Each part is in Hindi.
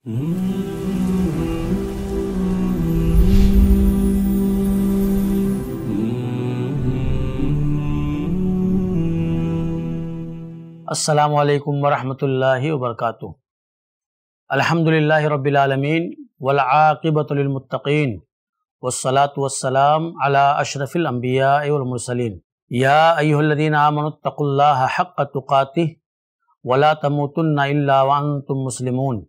السلام عليكم ورحمة الله وبركاته الحمد لله رب العالمين والعاقبة للمتقين والصلاة والسلام على أشرف الأنبياء والمرسلين يا أيها الذين آمنوا اتقوا الله حق تقاته ولا تموتن إلا وأنتم مسلمون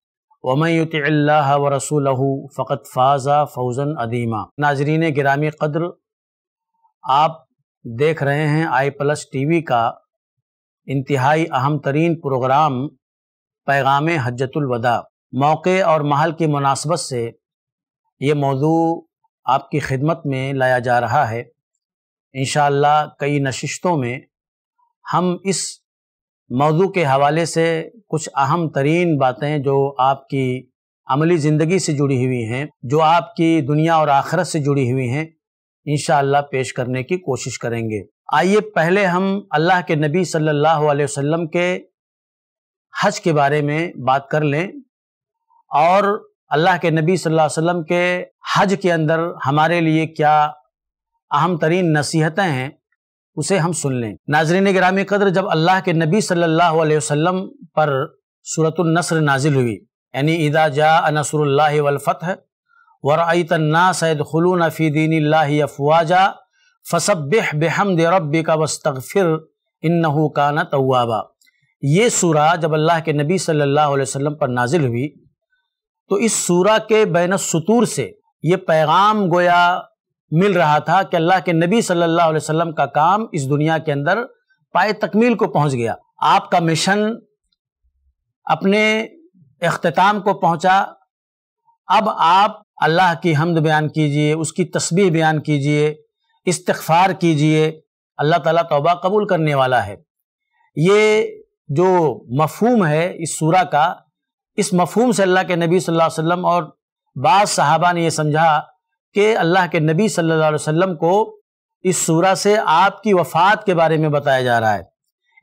वमयुत व रसूल फ़कत फ़ाज़ा फ़ौज़न अदीमा नाजरीन गिरामी कद्र आप देख रहे हैं आई प्लस टी वी का इंतहाई अहम तरीन प्रोग्राम पैगाम हजतुलवदा मौक़े और महल की मुनासबत से ये मौजू आपकी खिदमत में लाया जा रहा है इन कई नशिस्तों में हम इस मौजू के हवाले से कुछ अहम तरीन बातें जो आपकी अमली ज़िंदगी से जुड़ी हुई हैं जो आपकी दुनिया और आखरत से जुड़ी हुई हैं इन पेश करने की कोशिश करेंगे आइए पहले हम अल्लाह के नबी सल्लल्लाहु अलैहि वसल्लम के हज के बारे में बात कर लें और अल्लाह के नबी सल्लल्लाहु अलैहि वसल्लम के हज के अंदर हमारे लिए क्या अहम तरीन नसीहतें हैं उसे हम सुन लें नाजरीन ग्रामी कदर जब अल्लाह के नबी सल्लल्लाहु अलैहि वसल्लम पर सूरत नसर नाजिल हुई यानी ईदा जा नसरुल्ला वलफ़तः वरई तन्ना सैद खलून फ़ी दीन अफवाजा फ़सबिह बेहमद रब का वस्तफ़िर इन काना तवाबा ये सूरा जब अल्लाह के नबी सल्लल्लाहु अलैहि वसल्लम पर नाजिल हुई तो इस सूरा के बैन सतूर से ये पैगाम गोया मिल रहा था कि अल्लाह के नबी सल्लल्लाहु अलैहि वसल्लम का काम इस दुनिया के अंदर पाए तकमील को पहुंच गया आपका मिशन अपने अख्ताम को पहुंचा अब आप अल्लाह की हमद बयान कीजिए उसकी तस्बीह बयान कीजिए इस्तफ़ार कीजिए अल्लाह ताला तौबा कबूल करने वाला है ये जो मफहम है इस सूरा का इस मफहम से अल्लाह के नबी सल्लल्लाहु अलैहि वसल्लम और बाद साहबा ने यह समझा कि अल्लाह के नबी सल्लल्लाहु अलैहि वसल्लम को इस सूरा से आपकी वफ़ात के बारे में बताया जा रहा है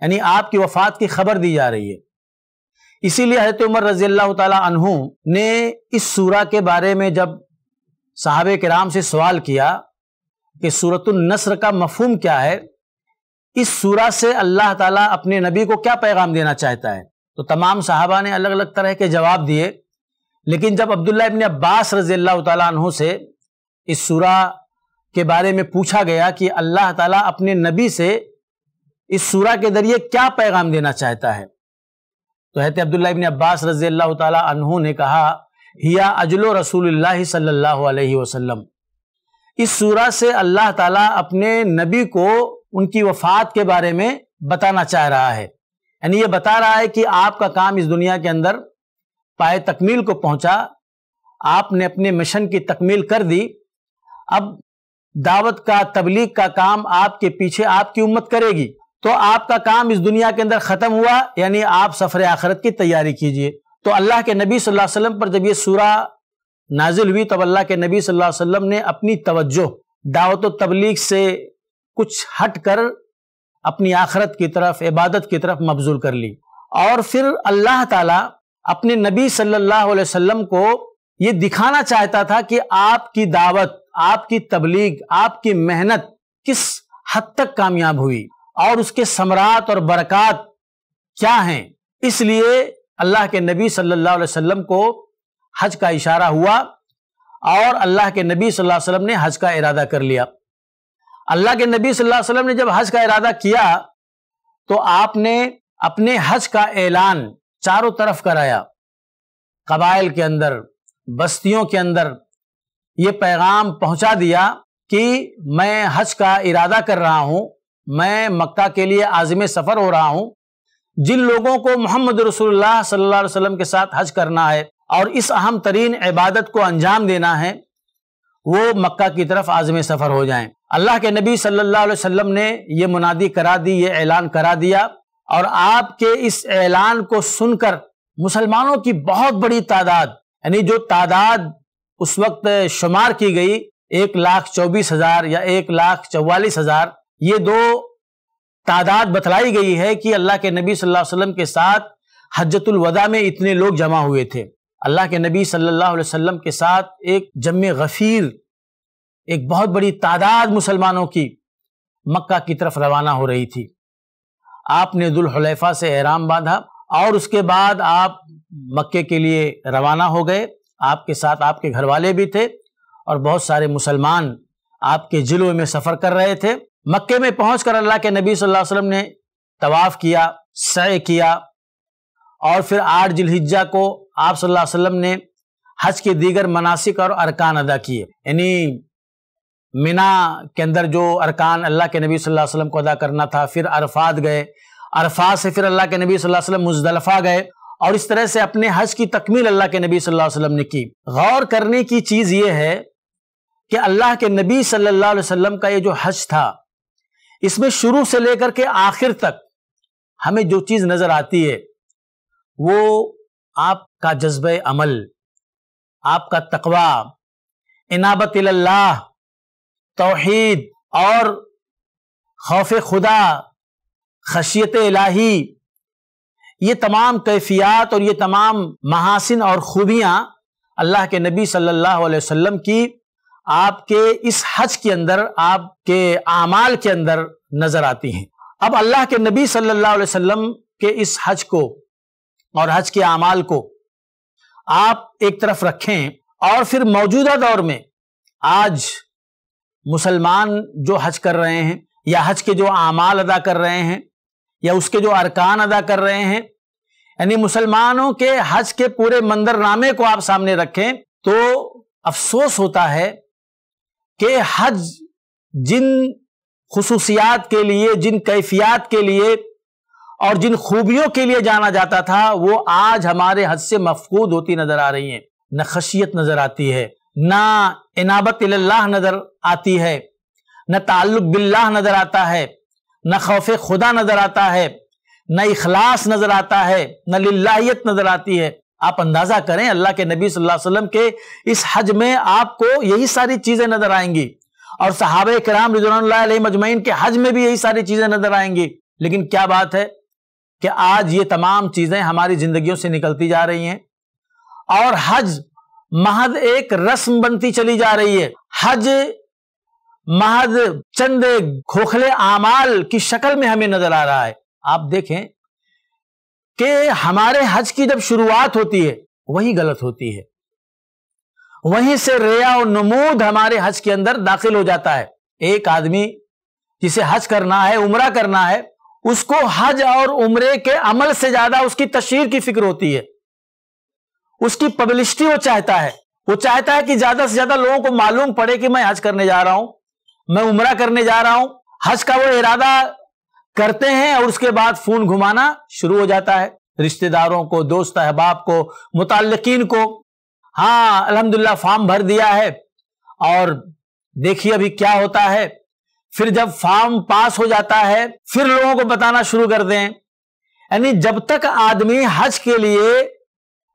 यानी आपकी वफ़ात की खबर दी जा रही है इसीलिए हजरत उमर रजी अल्लाह तहु ने इस सूरा के बारे में जब साहब कराम से सवाल किया कि सूरतुलनसर का मफहम क्या है इस सूरा से अल्लाह ताला अपने नबी को क्या पैगाम देना चाहता है तो तमाम साहबा ने अलग अलग तरह के जवाब दिए लेकिन जब अब्दुल्ला इबन अब्बास रजी अल्लाह तु से इस सूरा के बारे में पूछा गया कि अल्लाह ताला अपने नबी से इस सूरा के जरिए क्या पैगाम देना चाहता है तो हत अब्दुल्ला इबन अब्बास रजी अल्लाह तहों ने कहा हिया अजलो रसूल सल्लल्लाहु अलैहि वसल्लम इस सूरा से अल्लाह ताला अपने नबी को उनकी वफात के बारे में बताना चाह रहा है यानी ये बता रहा है कि आपका काम इस दुनिया के अंदर पाए तकमील को पहुंचा आपने अपने मिशन की तकमील कर दी अब दावत का तबलीग का काम आपके पीछे आपकी उम्मत करेगी तो आपका काम इस दुनिया के अंदर ख़त्म हुआ यानी आप सफ़र आखरत की तैयारी कीजिए तो अल्लाह के नबी सल्लल्लाहु अलैहि वसल्लम पर जब ये सूरा नाजिल हुई तब अल्लाह के नबी सल्लल्लाहु अलैहि वसल्लम ने अपनी तवज्जो दावत तबलीग से कुछ हट कर अपनी आखरत की तरफ इबादत की तरफ मबजूल कर ली और फिर अल्लाह ताला अपने नबी सल्लल्लाहु अलैहि वसल्लम को ये दिखाना चाहता था कि आपकी दावत आपकी तबलीग आपकी मेहनत किस हद तक कामयाब हुई और उसके समरात और बरकत क्या हैं इसलिए अल्लाह के नबी सल्लल्लाहु अलैहि वसल्लम को हज का इशारा हुआ और अल्लाह के नबी सल्लल्लाहु अलैहि वसल्लम ने हज का इरादा कर लिया अल्लाह के नबी सल्लल्लाहु अलैहि वसल्लम ने जब हज का इरादा किया तो आपने अपने हज का ऐलान चारों तरफ कराया कबाइल के अंदर बस्तियों के अंदर ये पैगाम पहुंचा दिया कि मैं हज का इरादा कर रहा हूं मैं मक्का के लिए आज़म सफ़र हो रहा हूं जिन लोगों को मोहम्मद रसोल्ला सल्लल्लाहु के साथ हज करना है और इस अहम तरीन इबादत को अंजाम देना है वो मक्का की तरफ आज़म सफ़र हो जाएं अल्लाह के नबी सल्लल्लाहु अलैहि वसल्लम ने ये मुनादी करा दी ये ऐलान करा दिया और आपके इस ऐलान को सुनकर मुसलमानों की बहुत बड़ी तादाद यानी जो तादाद उस वक्त शुमार की गई एक लाख चौबीस हजार या एक लाख चौवालीस हजार ये दो तादाद बतलाई गई है कि अल्लाह के नबी सल्लल्लाहु अलैहि वसल्लम के साथ हजतुल वदा में इतने लोग जमा हुए थे अल्लाह के नबी सल्लल्लाहु अलैहि वसल्लम के साथ एक जम गफीर एक बहुत बड़ी तादाद मुसलमानों की मक्का की तरफ रवाना हो रही थी आपने दुल्हलैफा से एहराम बांधा और उसके बाद आप मक्के के लिए रवाना हो गए आपके साथ आपके घर वाले भी थे और बहुत सारे मुसलमान आपके जिलों में सफ़र कर रहे थे मक्के में पहुंचकर अल्लाह के नबी सल्लल्लाहु अलैहि वसल्लम ने तवाफ़ किया सय किया और फिर आठ जिलहिज्जा को आप सल्लल्लाहु अलैहि वसल्लम ने हज के दीगर मनासिक और अरकान अदा किए यानी मीना के अंदर जो अरकान अल्लाह के नबी सल्लल्लाहु अलैहि वसल्लम को अदा करना था फिर अरफात गए अरफात से फिर अल्लाह के नबी सल्लल्लाहु अलैहि वसल्लम मुजदलफ़ा गए और इस तरह से अपने हज की तकमील अल्लाह के नबी सल्लल्लाहु अलैहि वसल्लम ने की गौर करने की चीज़ ये है कि अल्लाह के नबी सल्लल्लाहु अलैहि वसल्लम का ये जो हज था इसमें शुरू से लेकर के आखिर तक हमें जो चीज़ नज़र आती है वो आपका जज्ब अमल आपका तकवा इनाबत अल्लाह तोहीद और खौफ खुदा खशियत इलाही ये तमाम कैफियात और ये तमाम महासिन और खूबियाँ अल्लाह के नबी सल्लल्लाहु अलैहि वसल्लम की आपके इस हज के अंदर आपके आमाल के अंदर नजर आती हैं अब अल्लाह के नबी सल्लल्लाहु अलैहि वसल्लम के इस हज को और हज के आमाल को आप एक तरफ रखें और फिर मौजूदा दौर में आज मुसलमान जो हज कर रहे हैं या हज के जो आमाल अदा कर रहे हैं या उसके जो अरकान अदा कर रहे हैं यानी मुसलमानों के हज के पूरे मंदरनामे को आप सामने रखें तो अफसोस होता है कि हज जिन खसूसियात के लिए जिन कैफियत के लिए और जिन खूबियों के लिए जाना जाता था वो आज हमारे हज से मफकूद होती नजर आ रही है न खशियत नजर आती है ना इनाबत नजर आती है न ताल्लुक बिल्लाह नजर आता है न खौफ खुदा नजर आता है न इखलास नजर आता है न लाहियत नजर आती है आप अंदाजा करें अल्लाह के नबी सल्लल्लाहु अलैहि वसल्लम के इस हज में आपको यही सारी चीजें नजर आएंगी और सहाब कराम रजुल्ल के हज में भी यही सारी चीजें नजर आएंगी लेकिन क्या बात है कि आज ये तमाम चीजें हमारी जिंदगियों से निकलती जा रही हैं और हज महज एक रस्म बनती चली जा रही है हज महज चंद खोखले आमाल की शक्ल में हमें नजर आ रहा है आप देखें कि हमारे हज की जब शुरुआत होती है वही गलत होती है वहीं से रेया और नमूद हमारे हज के अंदर दाखिल हो जाता है एक आदमी जिसे हज करना है उमरा करना है उसको हज और उमरे के अमल से ज्यादा उसकी तस्वीर की फिक्र होती है उसकी पब्लिसिटी वो चाहता है वो चाहता है कि ज्यादा से ज्यादा लोगों को मालूम पड़े कि मैं हज करने जा रहा हूं मैं उमरा करने जा रहा हूं हज का वो इरादा करते हैं और उसके बाद फोन घुमाना शुरू हो जाता है रिश्तेदारों को दोस्त अहबाब को मुतालकिन को हाँ अलहमदुल्ला फॉर्म भर दिया है और देखिए अभी क्या होता है फिर जब फॉर्म पास हो जाता है फिर लोगों को बताना शुरू कर दें यानी जब तक आदमी हज के लिए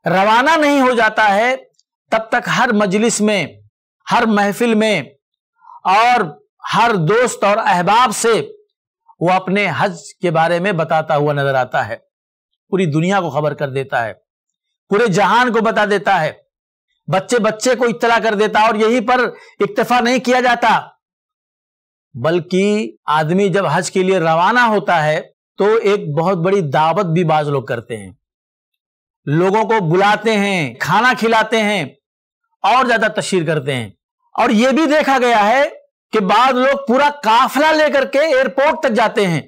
रवाना नहीं हो जाता है तब तक हर मजलिस में हर महफिल में और हर दोस्त और अहबाब से वो अपने हज के बारे में बताता हुआ नजर आता है पूरी दुनिया को खबर कर देता है पूरे जहान को बता देता है बच्चे बच्चे को इतला कर देता है और यही पर इक्तफा नहीं किया जाता बल्कि आदमी जब हज के लिए रवाना होता है तो एक बहुत बड़ी दावत भी बाज लोग करते हैं लोगों को बुलाते हैं खाना खिलाते हैं और ज्यादा तशीर करते हैं और यह भी देखा गया है कि बाद लोग पूरा काफिला लेकर के एयरपोर्ट तक जाते हैं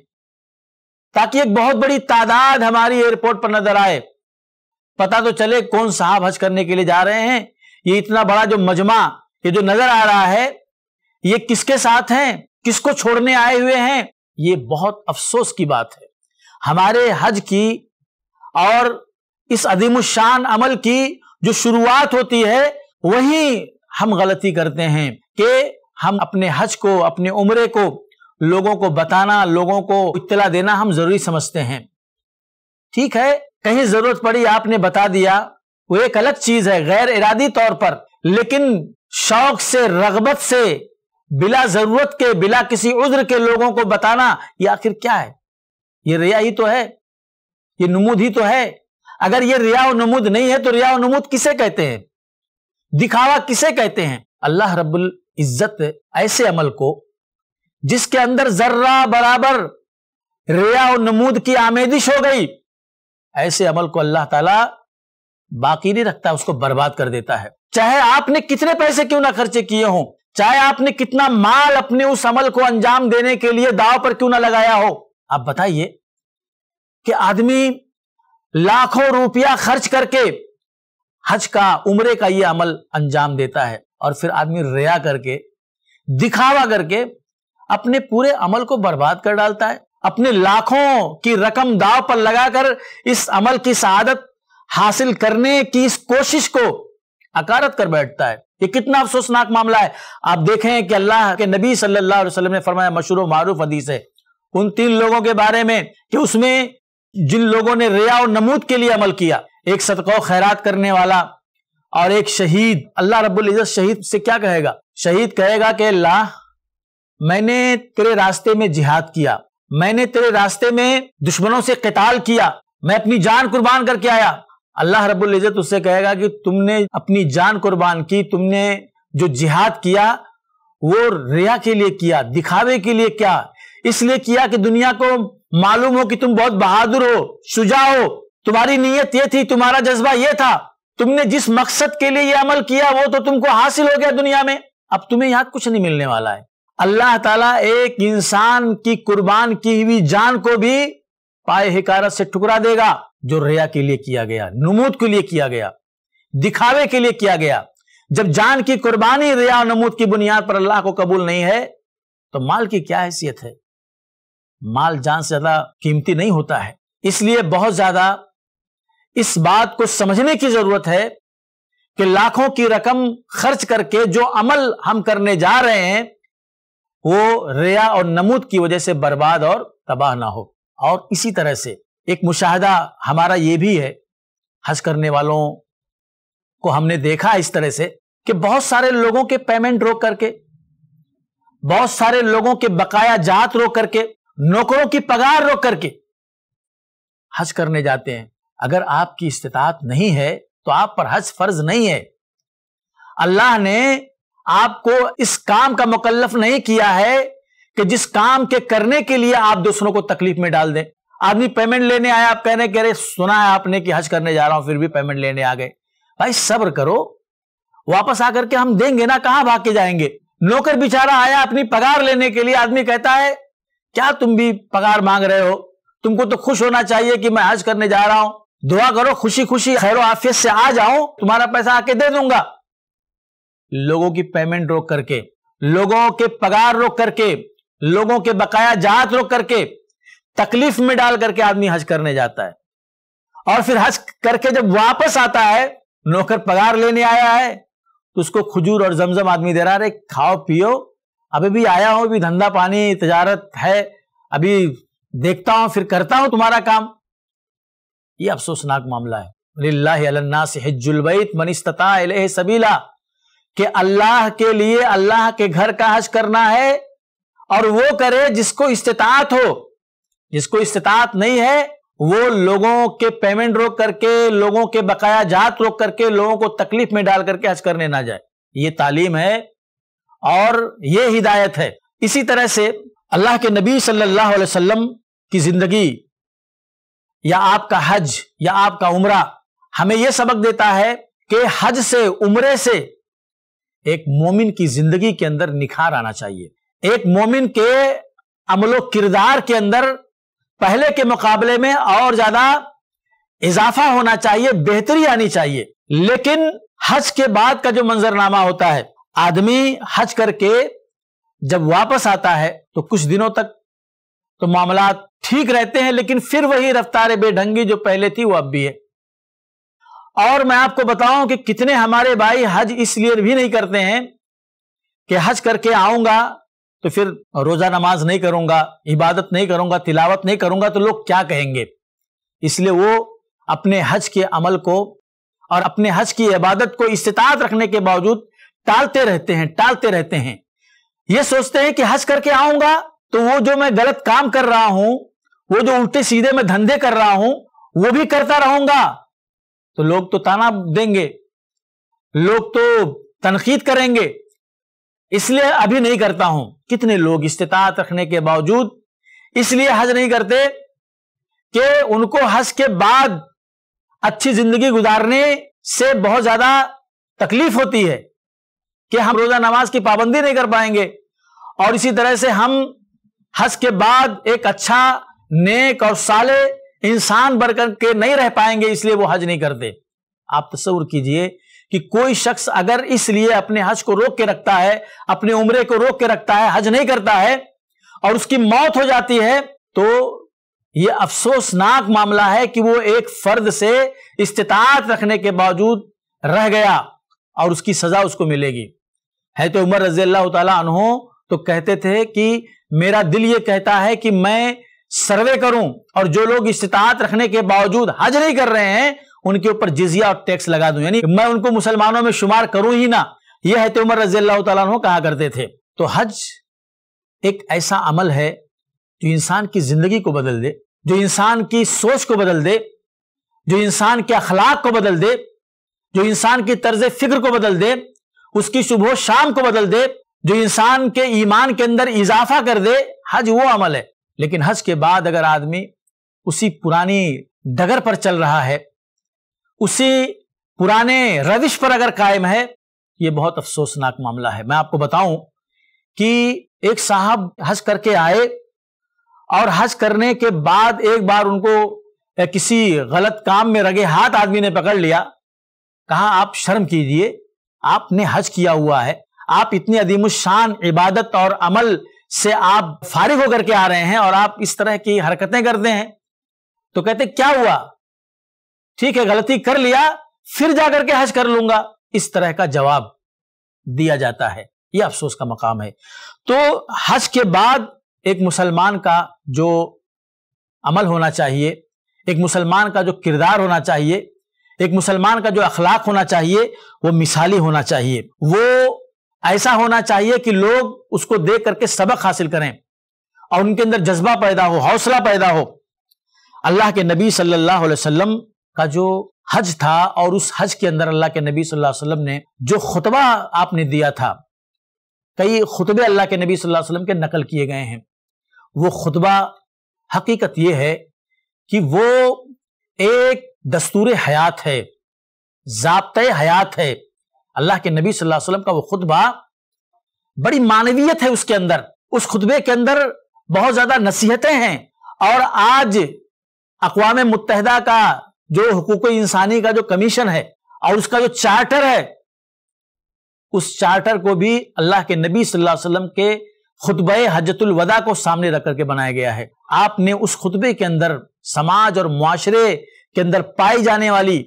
ताकि एक बहुत बड़ी तादाद हमारी एयरपोर्ट पर नजर आए पता तो चले कौन साहब हज करने के लिए जा रहे हैं ये इतना बड़ा जो मजमा ये जो नजर आ रहा है ये किसके साथ हैं किसको छोड़ने आए हुए हैं ये बहुत अफसोस की बात है हमारे हज की और इस अधिमुशान अमल की जो शुरुआत होती है वही हम गलती करते हैं कि हम अपने हज को अपने उम्रे को लोगों को बताना लोगों को इतला देना हम जरूरी समझते हैं ठीक है कहीं जरूरत पड़ी आपने बता दिया वो एक अलग चीज है गैर इरादी तौर पर लेकिन शौक से रगबत से बिला जरूरत के बिला किसी उज्र के लोगों को बताना ये आखिर क्या है ये रिया ही तो है ये नमूद ही तो है अगर ये रिया नमूद नहीं है तो रिया नमूद किसे कहते हैं दिखावा किसे कहते हैं अल्लाह रब्बुल इज्जत ऐसे अमल को जिसके अंदर जर्रा बराबर रिया और नमूद की आमेदिश हो गई ऐसे अमल को अल्लाह ताला बाकी नहीं रखता उसको बर्बाद कर देता है चाहे आपने कितने पैसे क्यों ना खर्चे किए हों चाहे आपने कितना माल अपने उस अमल को अंजाम देने के लिए दाव पर क्यों ना लगाया हो आप बताइए कि आदमी लाखों रुपया खर्च करके हज का उम्रे का यह अमल अंजाम देता है और फिर आदमी रया करके दिखावा करके अपने पूरे अमल को बर्बाद कर डालता है अपने लाखों की रकम दाव पर लगाकर इस अमल की शहादत हासिल करने की इस कोशिश को अकारत कर बैठता है ये कितना अफसोसनाक मामला है आप देखें कि अल्लाह के नबी सल्लल्लाहु अलैहि वसल्लम ने फरमाया मशहूर मारूफ हदीस है उन तीन लोगों के बारे में कि उसमें जिन लोगों ने रिया और नमूद के लिए अमल किया एक सदको खैरात करने वाला और एक शहीद अल्लाह रब्बुल इज़्ज़त शहीद से क्या कहेगा शहीद कहेगा कि अल्लाह मैंने तेरे रास्ते में जिहाद किया मैंने तेरे रास्ते में दुश्मनों से कताल किया मैं अपनी जान कुर्बान करके आया अल्लाह रब्बुल इज़्ज़त उससे कहेगा कि तुमने अपनी जान कुर्बान की तुमने जो जिहाद किया वो रिया के लिए किया दिखावे के लिए क्या इसलिए किया कि दुनिया को मालूम हो कि तुम बहुत बहादुर हो शुजा हो तुम्हारी नीयत ये थी तुम्हारा जज्बा ये था तुमने जिस मकसद के लिए यह अमल किया वो तो तुमको हासिल हो गया दुनिया में अब तुम्हें यहां कुछ नहीं मिलने वाला है अल्लाह ताला एक इंसान की कुर्बान की हुई जान को भी पाए हिकारत से ठुकरा देगा जो रिया के लिए किया गया नमूद के लिए किया गया दिखावे के लिए किया गया जब जान की कुर्बानी रिया और नमूद की बुनियाद पर अल्लाह को कबूल नहीं है तो माल की क्या हैसियत है माल जान से ज्यादा कीमती नहीं होता है इसलिए बहुत ज्यादा इस बात को समझने की जरूरत है कि लाखों की रकम खर्च करके जो अमल हम करने जा रहे हैं वो रिया और नमूद की वजह से बर्बाद और तबाह ना हो और इसी तरह से एक मुशाहदा हमारा ये भी है हज करने वालों को हमने देखा इस तरह से कि बहुत सारे लोगों के पेमेंट रोक करके बहुत सारे लोगों के बकाया जात रोक करके नौकरों की पगार रोक करके हज करने जाते हैं अगर आपकी इस्तात नहीं है तो आप पर हज फर्ज नहीं है अल्लाह ने आपको इस काम का मुकलफ नहीं किया है कि जिस काम के करने के लिए आप दूसरों को तकलीफ में डाल दें आदमी पेमेंट लेने आया आप कहने कह रहे सुना है आपने कि हज करने जा रहा हूं फिर भी पेमेंट लेने आ गए भाई सब्र करो वापस आकर के हम देंगे ना कहां भाग के जाएंगे नौकर बेचारा आया अपनी पगार लेने के लिए आदमी कहता है क्या तुम भी पगार मांग रहे हो तुमको तो खुश होना चाहिए कि मैं हज करने जा रहा हूं दुआ करो खुशी खुशी खैर आफियत से आ जाओ तुम्हारा पैसा आके दे दूंगा लोगों की पेमेंट रोक करके लोगों के पगार रोक करके लोगों के बकाया जात रोक करके तकलीफ में डाल करके आदमी हज करने जाता है और फिर हज करके जब वापस आता है नौकर पगार लेने आया है तो उसको खजूर और जमजम आदमी दे रहा है खाओ पियो अभी भी आया हूं अभी धंधा पानी तजारत है अभी देखता हूं फिर करता हूं तुम्हारा काम ये अफसोसनाक मामला है लाजुलबैत मनिस्ता सबीला के अल्लाह के लिए अल्लाह के घर का हज करना है और वो करे जिसको इस्तात हो जिसको इस्तात नहीं है वो लोगों के पेमेंट रोक करके लोगों के बकाया जात रोक करके लोगों को तकलीफ में डाल करके हज करने ना जाए ये तालीम है और ये हिदायत है इसी तरह से अल्लाह के नबी सल्लल्लाहु अलैहि वसल्लम की जिंदगी या आपका हज या आपका उमरा हमें यह सबक देता है कि हज से उमरे से एक मोमिन की जिंदगी के अंदर निखार आना चाहिए एक मोमिन के अमलो किरदार के अंदर पहले के मुकाबले में और ज्यादा इजाफा होना चाहिए बेहतरी आनी चाहिए लेकिन हज के बाद का जो मंजरनामा होता है आदमी हज करके जब वापस आता है तो कुछ दिनों तक तो मामला ठीक रहते हैं लेकिन फिर वही रफ्तार बेढंगी जो पहले थी वो अब भी है और मैं आपको बताऊं कि कितने हमारे भाई हज इसलिए भी नहीं करते हैं कि हज करके आऊंगा तो फिर रोजा नमाज नहीं करूंगा इबादत नहीं करूंगा तिलावत नहीं करूंगा तो लोग क्या कहेंगे इसलिए वो अपने हज के अमल को और अपने हज की इबादत को इस्तात रखने के बावजूद टालते रहते हैं टालते रहते हैं ये सोचते हैं कि हज करके आऊंगा तो वो जो मैं गलत काम कर रहा हूं वो जो उल्टे सीधे में धंधे कर रहा हूं वो भी करता रहूंगा तो लोग तो ताना देंगे लोग तो तनखीद करेंगे इसलिए अभी नहीं करता हूं कितने लोग इस्तेत रखने के बावजूद इसलिए हज नहीं करते कि उनको हज के बाद अच्छी जिंदगी गुजारने से बहुत ज्यादा तकलीफ होती है कि हम रोजा नमाज की पाबंदी नहीं कर पाएंगे और इसी तरह से हम हज के बाद एक अच्छा नेक और साले इंसान बनकर के नहीं रह पाएंगे इसलिए वो हज नहीं करते आप तस्वर कीजिए कि कोई शख्स अगर इसलिए अपने हज को रोक के रखता है अपने उम्रे को रोक के रखता है हज नहीं करता है और उसकी मौत हो जाती है तो यह अफसोसनाक मामला है कि वो एक फर्द से इस्तात रखने के बावजूद रह गया और उसकी सजा उसको मिलेगी है तो उमर रजी अल्लाह तो कहते थे कि मेरा दिल ये कहता है कि मैं सर्वे करूं और जो लोग इस्तात रखने के बावजूद हज नहीं कर रहे हैं उनके ऊपर जिजिया और टैक्स लगा दूं यानी मैं उनको मुसलमानों में शुमार करूं ही ना यह है तो उमर रजी अल्लाह तु कहा करते थे तो हज एक ऐसा अमल है जो इंसान की जिंदगी को बदल दे जो इंसान की सोच को बदल दे जो इंसान के अखलाक को बदल दे जो इंसान की तर्ज फिक्र को बदल दे उसकी सुबह शाम को बदल दे जो इंसान के ईमान के अंदर इजाफा कर दे हज वो अमल है लेकिन हज के बाद अगर आदमी उसी पुरानी डगर पर चल रहा है उसी पुराने रविश पर अगर कायम है यह बहुत अफसोसनाक मामला है मैं आपको बताऊं कि एक साहब हज करके आए और हज करने के बाद एक बार उनको किसी गलत काम में रगे हाथ आदमी ने पकड़ लिया कहा आप शर्म कीजिए आपने हज किया हुआ है आप इतनी अधिमुशान इबादत और अमल से आप फारिग होकर के आ रहे हैं और आप इस तरह की हरकतें करते हैं तो कहते क्या हुआ ठीक है गलती कर लिया फिर जाकर के हज कर लूंगा इस तरह का जवाब दिया जाता है यह अफसोस का मकाम है तो हज के बाद एक मुसलमान का जो अमल होना चाहिए एक मुसलमान का जो किरदार होना चाहिए एक मुसलमान का जो अखलाक होना चाहिए वो मिसाली होना चाहिए वो ऐसा होना चाहिए कि लोग उसको देख करके सबक हासिल करें और उनके अंदर जज्बा पैदा हो हौसला पैदा हो अल्लाह के नबी सल्लल्लाहु अलैहि वसल्लम का जो हज था और उस हज के अंदर अल्लाह के नबी सल्लल्लाहु अलैहि वसल्लम ने जो खुतबा आपने दिया था कई खुतबे अल्लाह के नबी सल्लल्लाहु अलैहि वसल्लम के नकल किए गए हैं वो खुतबा हकीकत ये है कि वो एक दस्तूर हयात है जबत हयात है अल्लाह के नबी सल्लल्लाहु अलैहि वसल्लम का वो खुतबा बड़ी मानवीयत है उसके अंदर उस खुतबे के अंदर बहुत ज्यादा नसीहतें हैं और आज अकवाम मुतहदा का जो हकूक इंसानी का जो कमीशन है और उसका जो चार्टर है उस चार्टर को भी अल्लाह के नबी सल्लल्लाहु अलैहि वसल्लम के खुतबे हजतुलवदा वदा को सामने रख करके बनाया गया है आपने उस खुतबे के अंदर समाज और मुआशरे के अंदर पाई जाने वाली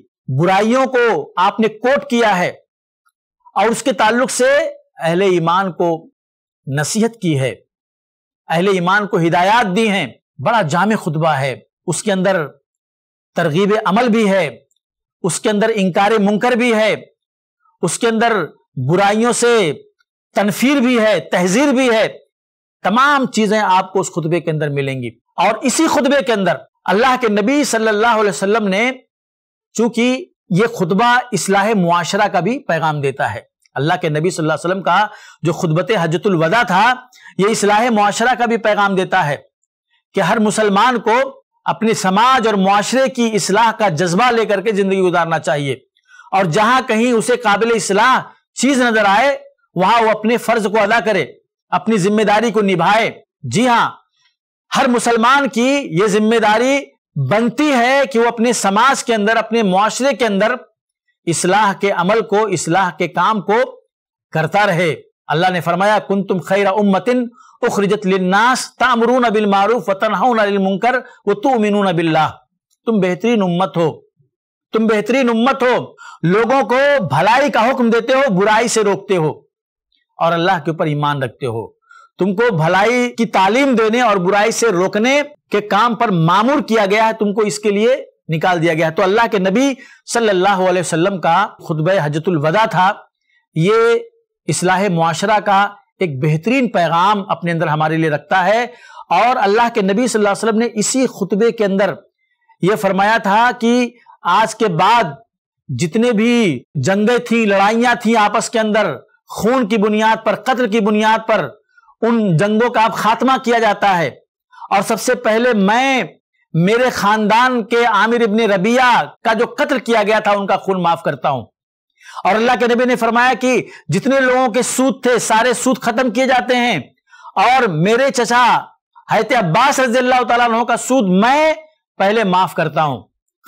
बुराइयों को आपने कोट किया है और उसके ताल्लुक से अहले ईमान को नसीहत की है अहले ईमान को हिदायत दी हैं बड़ा जाम खुतबा है उसके अंदर तरगीब अमल भी है उसके अंदर इंकार मुनकर भी है उसके अंदर बुराइयों से तनफीर भी है तहजीर भी है तमाम चीजें आपको उस खुतबे के अंदर मिलेंगी और इसी खुतबे के अंदर अल्लाह के नबी सल्लल्लाहु अलैहि वसल्लम ने चूंकि ये खुतबा इसलाह मुआशरा का भी पैगाम देता है अल्लाह के नबी सल्लल्लाहु अलैहि वसल्लम का जो खुदबत हजतुल वदा था ये इसलाह माशरा का भी पैगाम देता है कि हर मुसलमान को अपने समाज और माशरे की इसलाह का जज्बा लेकर के जिंदगी गुजारना चाहिए और जहां कहीं उसे काबिल इसलाह चीज नजर आए वहां वो अपने फर्ज को अदा करे अपनी जिम्मेदारी को निभाए जी हां हर मुसलमान की यह जिम्मेदारी बनती है कि वो अपने समाज के अंदर अपने माशरे के अंदर इसलाह के अमल को इसलाह के काम को करता रहे अल्लाह ने फरमाया कुन तुम खैर उम्मतिन उखरजत लिन्नास तामरून अबिल मारूफ वतनहाउन अनिल मुनकर व तुमिनून बिल्लाह तुम बेहतरीन उम्मत हो तुम बेहतरीन उम्मत हो लोगों को भलाई का हुक्म देते हो बुराई से रोकते हो और अल्लाह के ऊपर ईमान रखते हो तुमको भलाई की तालीम देने और बुराई से रोकने के काम पर मामूर किया गया है तुमको इसके लिए निकाल दिया गया तो अल्लाह के नबी सल्लल्लाहु अलैहि वसल्लम का खुतब हजतुल वदा था ये इसलाह मुआशरा का एक बेहतरीन पैगाम अपने अंदर हमारे लिए रखता है और अल्लाह के नबी सल्लल्लाहु अलैहि वसल्लम ने इसी खुतबे के अंदर यह फरमाया था कि आज के बाद जितने भी जंगे थी लड़ाइयां थी आपस के अंदर खून की बुनियाद पर कत्ल की बुनियाद पर उन जंगों का अब खात्मा किया जाता है और सबसे पहले मैं मेरे खानदान के आमिर इबन रबिया का जो कत्ल किया गया था उनका खून माफ करता हूं और अल्लाह के नबी ने फरमाया कि जितने लोगों के सूद थे सारे सूद खत्म किए जाते हैं और मेरे चचा हैत अब्बास रजील्ला का सूद मैं पहले माफ करता हूं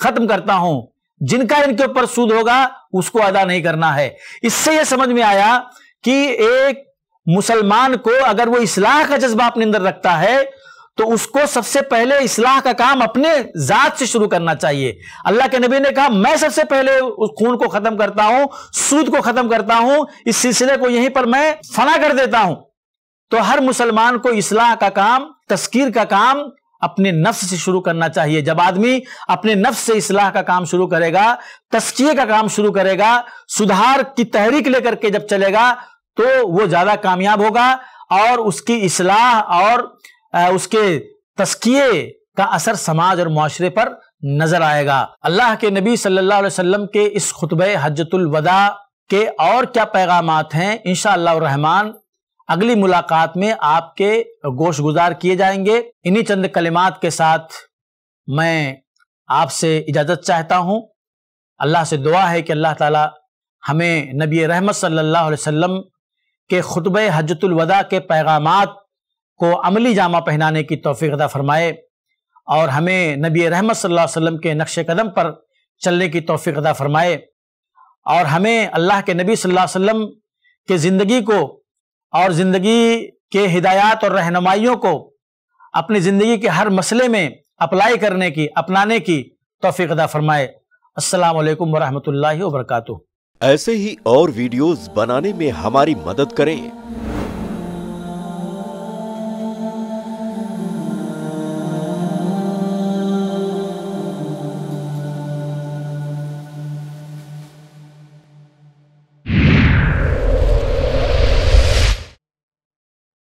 खत्म करता हूं जिनका इनके ऊपर सूद होगा उसको अदा नहीं करना है इससे यह समझ में आया कि एक मुसलमान को अगर वो इसलाह का जज्बा अपने अंदर रखता है तो उसको सबसे पहले इसलाह का काम अपने जात से शुरू करना चाहिए अल्लाह के नबी ने कहा मैं सबसे पहले उस खून को खत्म करता हूं सूद को खत्म करता हूं इस सिलसिले को यहीं पर मैं फना कर देता हूं तो हर मुसलमान को इसलाह का काम तस्कीर का काम अपने नफ्स से शुरू करना चाहिए जब आदमी अपने नफ्स से इसलाह का काम शुरू करेगा तस्किए का काम शुरू करेगा सुधार की तहरीक लेकर के जब चलेगा तो वो ज्यादा कामयाब होगा और उसकी इसलाह और उसके तस्किए का असर समाज और माशरे पर नजर आएगा अल्लाह के नबी सल्लल्लाहु अलैहि वसल्लम के इस खुतब हजतुल वदा के और क्या पैगाम हैं इन रहमान अगली मुलाकात में आपके गोश गुजार किए जाएंगे इन्हीं चंद कलिमात के साथ मैं आपसे इजाज़त चाहता हूँ अल्लाह से दुआ है कि अल्लाह ताला हमें नबी रहमत सल्लल्लाहु अलैहि वसल्लम के खुतब हजतुलवदा के पैगाम को अमली जामा पहनाने की तोफ़ी अदा फरमाए और हमें नबी रहमत सल्लल्लाहु अलैहि वसल्लम के नक्श कदम पर चलने की तोफ़ी अदा फरमाए और हमें अल्लाह के नबी सल्लल्लाहु अलैहि वसल्लम के ज़िंदगी को और ज़िंदगी के हिदायत और रहनुमाइयों को अपनी ज़िंदगी के हर मसले में अप्लाई करने की अपनाने की तोफ़ी अदा फरमाए असलकम वरहमल वर्का ऐसे ही और वीडियोज़ बनाने में हमारी मदद करें